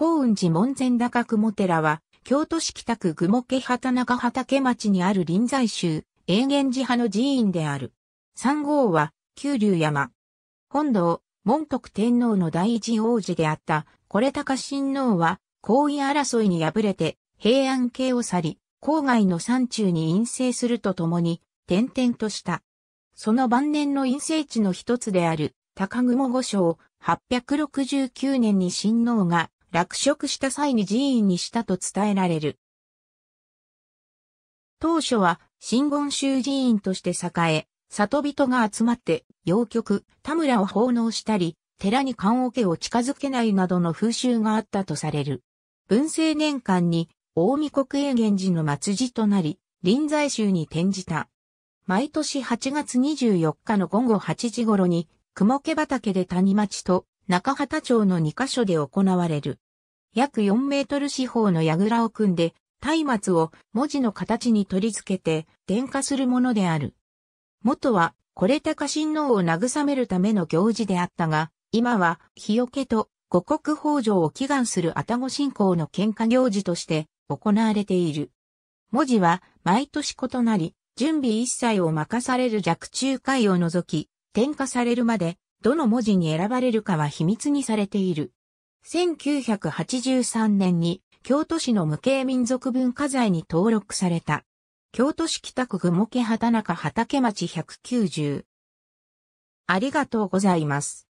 高雲寺門前高雲寺は、京都市北区雲家畑中畑町にある臨済宗、永元寺派の寺院である。三号は、九龍山。本堂、門徳天皇の第一王子であった、これ高親王は、皇位争いに敗れて、平安系を去り、郊外の山中に陰性するとともに、転々とした。その晩年の陰性地の一つである、高雲御所を869年に親王が落職した際に寺院にしたと伝えられる。当初は、真言宗寺院として栄え、里人が集まって、洋曲、田村を奉納したり、寺に棺桶を近づけないなどの風習があったとされる。文政年間に、大見国営源氏の末寺となり、臨済宗に転じた。毎年8月24日の午後8時頃に、雲毛畑で谷町と中畑町の2カ所で行われる。約4メートル四方の櫓を組んで、松明を文字の形に取り付けて、点火するものである。元は、これ高臣王を慰めるための行事であったが、今は、日よけと五国豊穣を祈願する愛宕信仰の喧嘩行事として行われている。文字は毎年異なり、準備一切を任される弱中会を除き、点火されるまで、どの文字に選ばれるかは秘密にされている。1983年に京都市の無形民族文化財に登録された。京都市北区雲家畑中畑町190。ありがとうございます。